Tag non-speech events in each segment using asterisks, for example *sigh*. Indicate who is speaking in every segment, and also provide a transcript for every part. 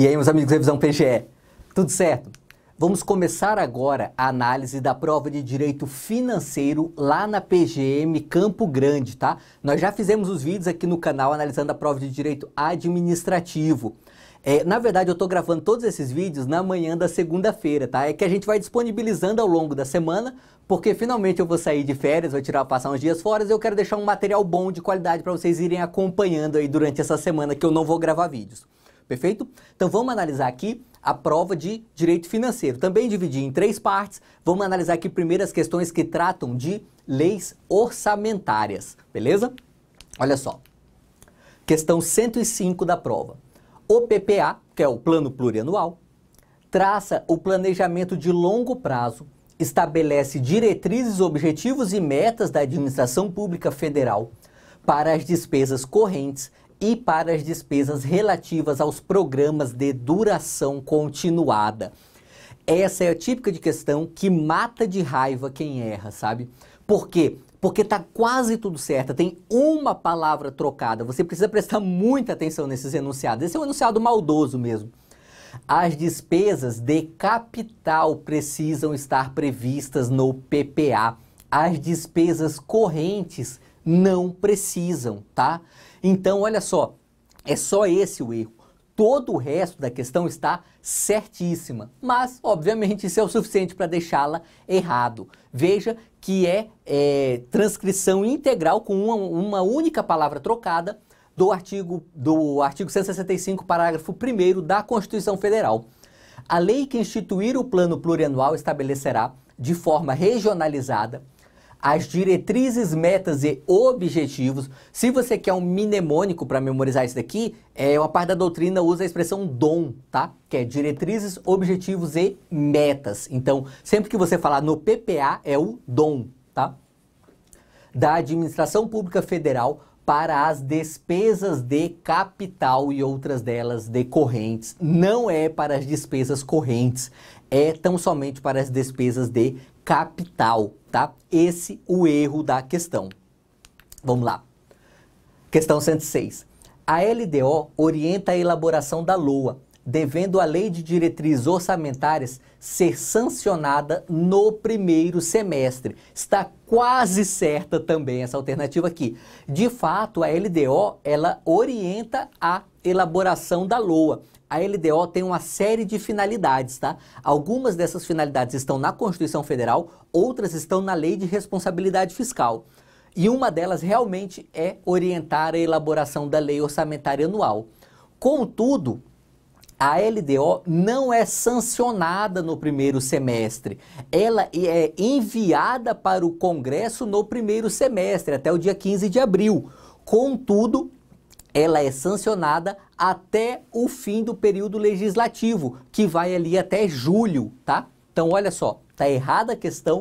Speaker 1: E aí, meus amigos, revisão PGE. Tudo certo? Vamos começar agora a análise da prova de direito financeiro lá na PGM Campo Grande, tá? Nós já fizemos os vídeos aqui no canal analisando a prova de direito administrativo. É, na verdade, eu estou gravando todos esses vídeos na manhã da segunda-feira, tá? É que a gente vai disponibilizando ao longo da semana, porque finalmente eu vou sair de férias, vou tirar, passar uns dias fora e eu quero deixar um material bom de qualidade para vocês irem acompanhando aí durante essa semana que eu não vou gravar vídeos perfeito? Então vamos analisar aqui a prova de direito financeiro. Também dividi em três partes. Vamos analisar aqui primeiro as questões que tratam de leis orçamentárias, beleza? Olha só. Questão 105 da prova. O PPA, que é o plano plurianual, traça o planejamento de longo prazo, estabelece diretrizes, objetivos e metas da administração pública federal para as despesas correntes e para as despesas relativas aos programas de duração continuada. Essa é a típica de questão que mata de raiva quem erra, sabe? Por quê? Porque tá quase tudo certo, tem uma palavra trocada. Você precisa prestar muita atenção nesses enunciados. Esse é um enunciado maldoso mesmo. As despesas de capital precisam estar previstas no PPA. As despesas correntes não precisam, tá? Então, olha só, é só esse o erro. Todo o resto da questão está certíssima, mas obviamente isso é o suficiente para deixá-la errado. Veja que é, é, transcrição integral com uma, uma única palavra trocada do artigo, do artigo 165, parágrafo 1 da Constituição Federal. A lei que instituir o plano plurianual estabelecerá, de forma regionalizada, as diretrizes, metas e objetivos. Se você quer um mnemônico para memorizar isso daqui, é, uma parte da doutrina usa a expressão dom, tá? Que é diretrizes, objetivos e metas. Então, sempre que você falar no PPA, é o dom, tá? Da Administração Pública Federal para as despesas de capital e outras delas decorrentes. Não é para as despesas correntes, é tão somente para as despesas de capital, tá? Esse o erro da questão. Vamos lá. Questão 106. A LDO orienta a elaboração da LOA, devendo a Lei de Diretrizes Orçamentárias ser sancionada no primeiro semestre. Está quase certa também essa alternativa aqui. De fato, a LDO, ela orienta a elaboração da LOA. A LDO tem uma série de finalidades, tá? Algumas dessas finalidades estão na Constituição Federal, outras estão na Lei de Responsabilidade Fiscal. E uma delas realmente é orientar a elaboração da lei orçamentária anual. Contudo, a LDO não é sancionada no primeiro semestre. Ela é enviada para o Congresso no primeiro semestre, até o dia 15 de abril. Contudo, ela é sancionada até o fim do período legislativo, que vai ali até julho, tá? Então, olha só, tá errada a questão.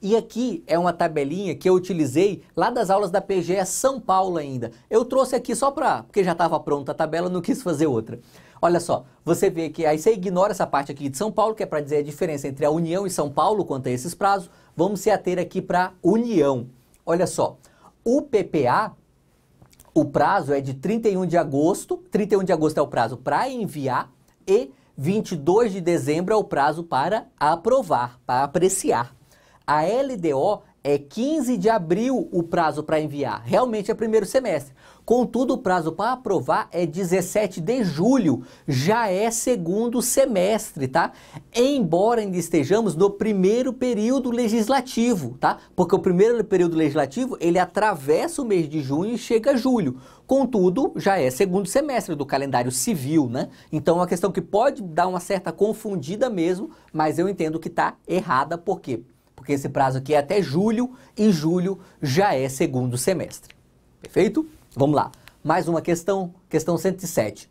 Speaker 1: E aqui é uma tabelinha que eu utilizei lá das aulas da PGE São Paulo ainda. Eu trouxe aqui só para, porque já estava pronta a tabela, não quis fazer outra. Olha só, você vê que aí você ignora essa parte aqui de São Paulo, que é para dizer a diferença entre a União e São Paulo quanto a esses prazos. Vamos se ater aqui para União. Olha só, o PPA o prazo é de 31 de agosto, 31 de agosto é o prazo para enviar e 22 de dezembro é o prazo para aprovar, para apreciar. A LDO é 15 de abril o prazo para enviar. Realmente é primeiro semestre. Contudo, o prazo para aprovar é 17 de julho, já é segundo semestre, tá? Embora ainda estejamos no primeiro período legislativo, tá? Porque o primeiro período legislativo, ele atravessa o mês de junho e chega a julho. Contudo, já é segundo semestre do calendário civil, né? Então é uma questão que pode dar uma certa confundida mesmo, mas eu entendo que está errada, porque porque esse prazo aqui é até julho e julho já é segundo semestre. Perfeito? Vamos lá. Mais uma questão, questão 107.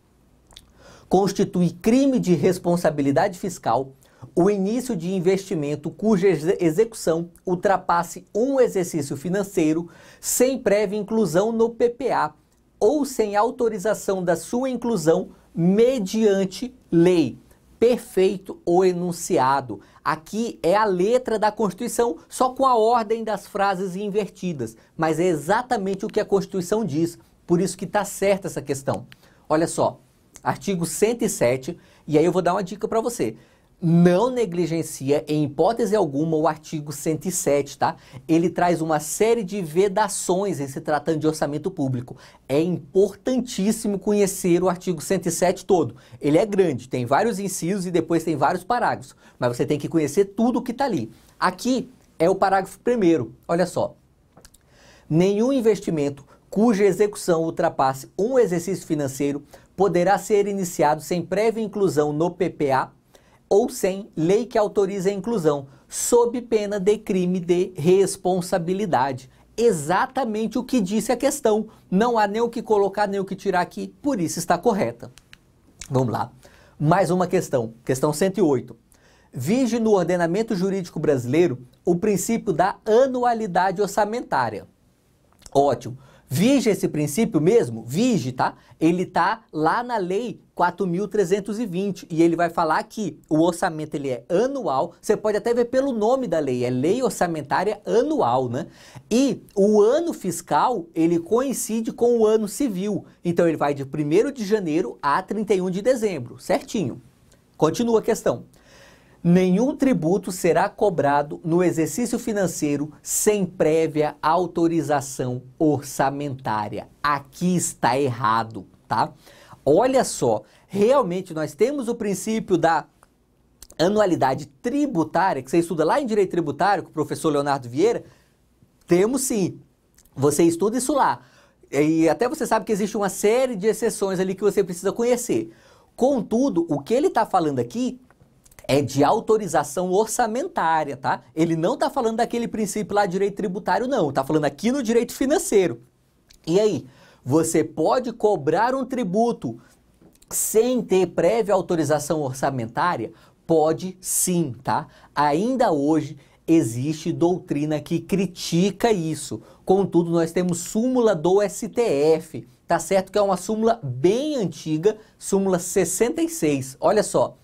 Speaker 1: Constitui crime de responsabilidade fiscal o início de investimento cuja execução ultrapasse um exercício financeiro sem prévia inclusão no PPA ou sem autorização da sua inclusão mediante lei perfeito o enunciado. Aqui é a letra da Constituição, só com a ordem das frases invertidas, mas é exatamente o que a Constituição diz, por isso que está certa essa questão. Olha só, artigo 107, e aí eu vou dar uma dica para você não negligencia em hipótese alguma o artigo 107, tá? Ele traz uma série de vedações em se tratando de orçamento público. É importantíssimo conhecer o artigo 107 todo. Ele é grande, tem vários incisos e depois tem vários parágrafos, mas você tem que conhecer tudo o que está ali. Aqui é o parágrafo primeiro, olha só. Nenhum investimento cuja execução ultrapasse um exercício financeiro poderá ser iniciado sem prévia inclusão no PPA ou sem lei que autorize a inclusão, sob pena de crime de responsabilidade. Exatamente o que disse a questão. Não há nem o que colocar, nem o que tirar aqui, por isso está correta. Vamos lá. Mais uma questão, questão 108. Vige no ordenamento jurídico brasileiro o princípio da anualidade orçamentária. Ótimo. Vige esse princípio mesmo, vige, tá? Ele tá lá na lei 4.320 e ele vai falar que o orçamento ele é anual, você pode até ver pelo nome da lei, é lei orçamentária anual, né? E o ano fiscal, ele coincide com o ano civil, então ele vai de 1 de janeiro a 31 de dezembro, certinho. Continua a questão. Nenhum tributo será cobrado no exercício financeiro sem prévia autorização orçamentária. Aqui está errado, tá? Olha só, realmente nós temos o princípio da anualidade tributária, que você estuda lá em Direito Tributário com o professor Leonardo Vieira. Temos sim, você estuda isso lá. E até você sabe que existe uma série de exceções ali que você precisa conhecer. Contudo, o que ele está falando aqui é de autorização orçamentária, tá? Ele não está falando daquele princípio lá de direito tributário, não. Está falando aqui no direito financeiro. E aí, você pode cobrar um tributo sem ter prévia autorização orçamentária? Pode sim, tá? Ainda hoje existe doutrina que critica isso. Contudo, nós temos súmula do STF, tá certo? Que é uma súmula bem antiga, súmula 66. Olha só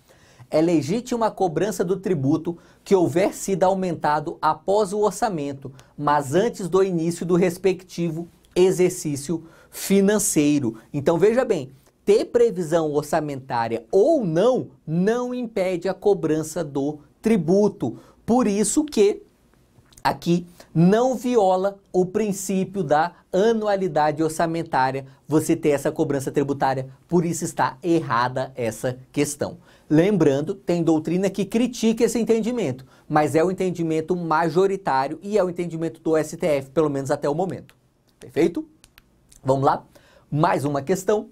Speaker 1: é legítima a cobrança do tributo que houver sido aumentado após o orçamento, mas antes do início do respectivo exercício financeiro. Então veja bem, ter previsão orçamentária ou não não impede a cobrança do tributo. Por isso que aqui não viola o princípio da anualidade orçamentária você ter essa cobrança tributária, por isso está errada essa questão. Lembrando, tem doutrina que critica esse entendimento, mas é o entendimento majoritário e é o entendimento do STF, pelo menos até o momento. Perfeito? Vamos lá? Mais uma questão.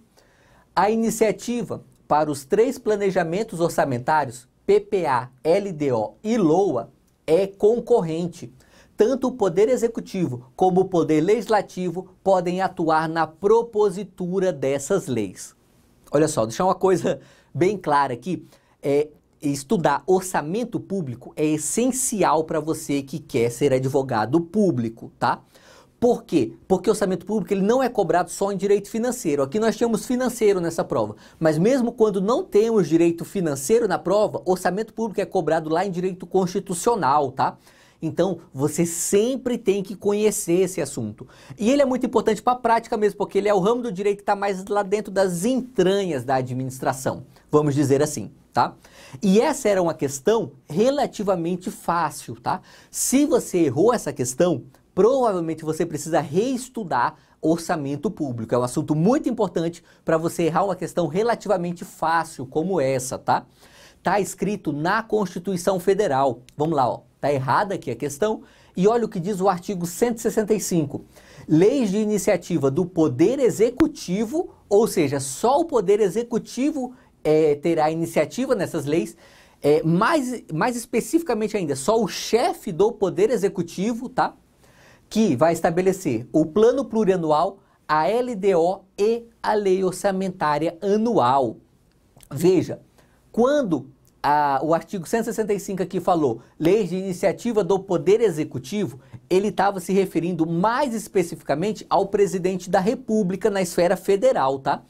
Speaker 1: A iniciativa para os três planejamentos orçamentários, PPA, LDO e LOA, é concorrente. Tanto o Poder Executivo como o Poder Legislativo podem atuar na propositura dessas leis. Olha só, deixar uma coisa *laughs* bem clara aqui. É, estudar orçamento público é essencial para você que quer ser advogado público, tá? Por quê? Porque o orçamento público ele não é cobrado só em direito financeiro. Aqui nós tínhamos financeiro nessa prova. Mas mesmo quando não temos direito financeiro na prova, orçamento público é cobrado lá em direito constitucional, tá? Então, você sempre tem que conhecer esse assunto. E ele é muito importante para a prática mesmo, porque ele é o ramo do direito que está mais lá dentro das entranhas da administração, vamos dizer assim, tá? E essa era uma questão relativamente fácil, tá? Se você errou essa questão, provavelmente você precisa reestudar orçamento público. É um assunto muito importante para você errar uma questão relativamente fácil como essa, tá? Tá escrito na Constituição Federal. Vamos lá, ó. Tá errada aqui a questão. E olha o que diz o artigo 165. Leis de iniciativa do Poder Executivo, ou seja, só o Poder Executivo é, terá iniciativa nessas leis. É, mais, mais especificamente ainda, só o chefe do Poder Executivo, tá? que vai estabelecer o plano plurianual, a LDO e a lei orçamentária anual. Veja, quando a, o artigo 165 aqui falou leis de iniciativa do Poder Executivo, ele estava se referindo mais especificamente ao presidente da República na esfera federal, tá?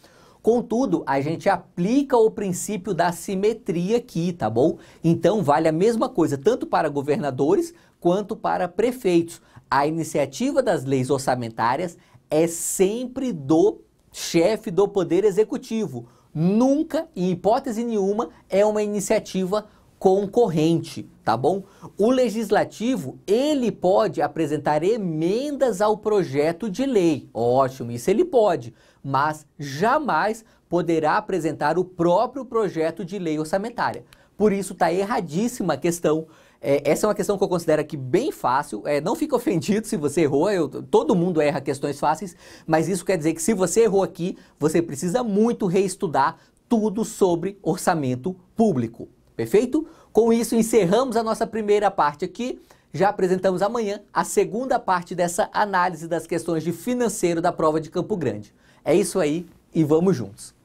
Speaker 1: Contudo, a gente aplica o princípio da simetria aqui, tá bom? Então vale a mesma coisa tanto para governadores quanto para prefeitos a iniciativa das leis orçamentárias é sempre do chefe do Poder Executivo. Nunca, em hipótese nenhuma, é uma iniciativa concorrente, tá bom? O legislativo, ele pode apresentar emendas ao projeto de lei. Ótimo, isso ele pode, mas jamais poderá apresentar o próprio projeto de lei orçamentária. Por isso está erradíssima a questão é, essa é uma questão que eu considero aqui bem fácil. É, não fica ofendido se você errou, eu, todo mundo erra questões fáceis, mas isso quer dizer que se você errou aqui, você precisa muito reestudar tudo sobre orçamento público. Perfeito? Com isso, encerramos a nossa primeira parte aqui. Já apresentamos amanhã a segunda parte dessa análise das questões de financeiro da prova de Campo Grande. É isso aí e vamos juntos.